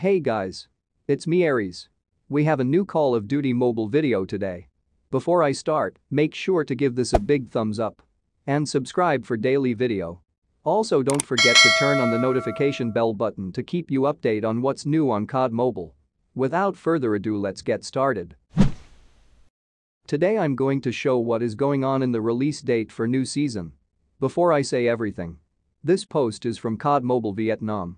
Hey guys. It's me Aries. We have a new Call of Duty mobile video today. Before I start, make sure to give this a big thumbs up. And subscribe for daily video. Also don't forget to turn on the notification bell button to keep you update on what's new on COD Mobile. Without further ado let's get started. Today I'm going to show what is going on in the release date for new season. Before I say everything. This post is from COD Mobile Vietnam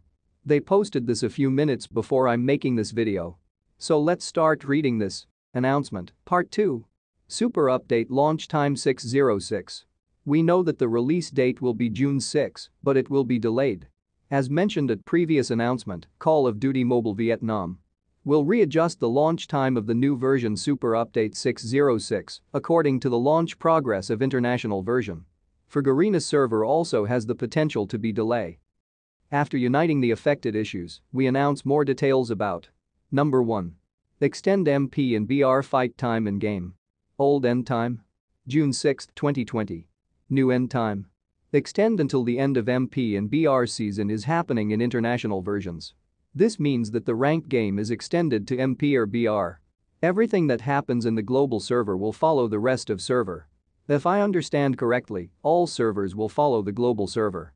they posted this a few minutes before I'm making this video. So let's start reading this. Announcement, Part 2. Super Update Launch Time 606. We know that the release date will be June 6, but it will be delayed. As mentioned at previous announcement, Call of Duty Mobile Vietnam will readjust the launch time of the new version Super Update 606 according to the launch progress of international version. Garena server also has the potential to be delay. After uniting the affected issues, we announce more details about Number 1. Extend MP and BR fight time in game. Old end time. June 6, 2020. New end time. Extend until the end of MP and BR season is happening in international versions. This means that the ranked game is extended to MP or BR. Everything that happens in the global server will follow the rest of server. If I understand correctly, all servers will follow the global server.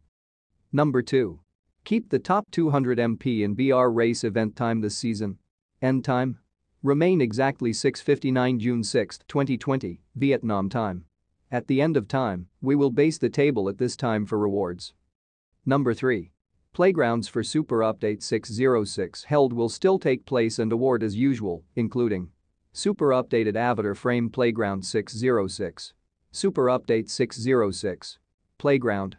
Number 2. Keep the top 200 MP in BR race event time this season. End time? Remain exactly 6.59 June 6, 2020, Vietnam time. At the end of time, we will base the table at this time for rewards. Number 3. Playgrounds for Super Update 606 held will still take place and award as usual, including Super Updated Avatar Frame Playground 606 Super Update 606 Playground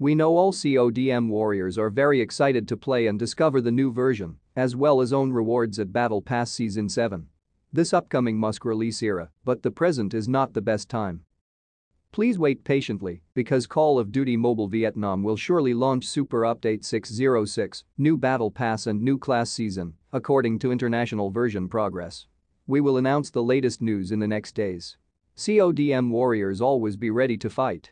we know all CODM warriors are very excited to play and discover the new version, as well as own rewards at Battle Pass Season 7. This upcoming Musk release era, but the present is not the best time. Please wait patiently, because Call of Duty Mobile Vietnam will surely launch Super Update 606, new Battle Pass and new class season, according to international version progress. We will announce the latest news in the next days. CODM warriors always be ready to fight.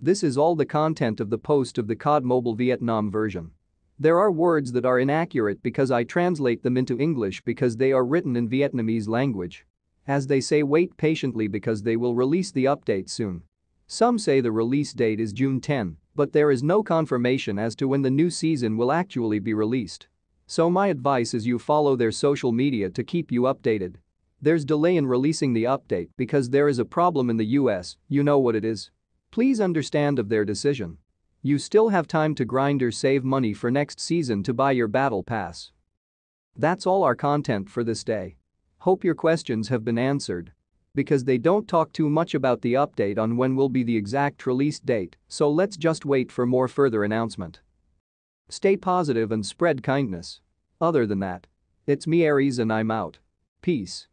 This is all the content of the post of the COD Mobile Vietnam version. There are words that are inaccurate because I translate them into English because they are written in Vietnamese language. As they say wait patiently because they will release the update soon. Some say the release date is June 10, but there is no confirmation as to when the new season will actually be released. So my advice is you follow their social media to keep you updated. There's delay in releasing the update because there is a problem in the US, you know what it is. Please understand of their decision. You still have time to grind or save money for next season to buy your battle pass. That's all our content for this day. Hope your questions have been answered. Because they don't talk too much about the update on when will be the exact release date, so let's just wait for more further announcement. Stay positive and spread kindness. Other than that, it's me Aries and I'm out. Peace.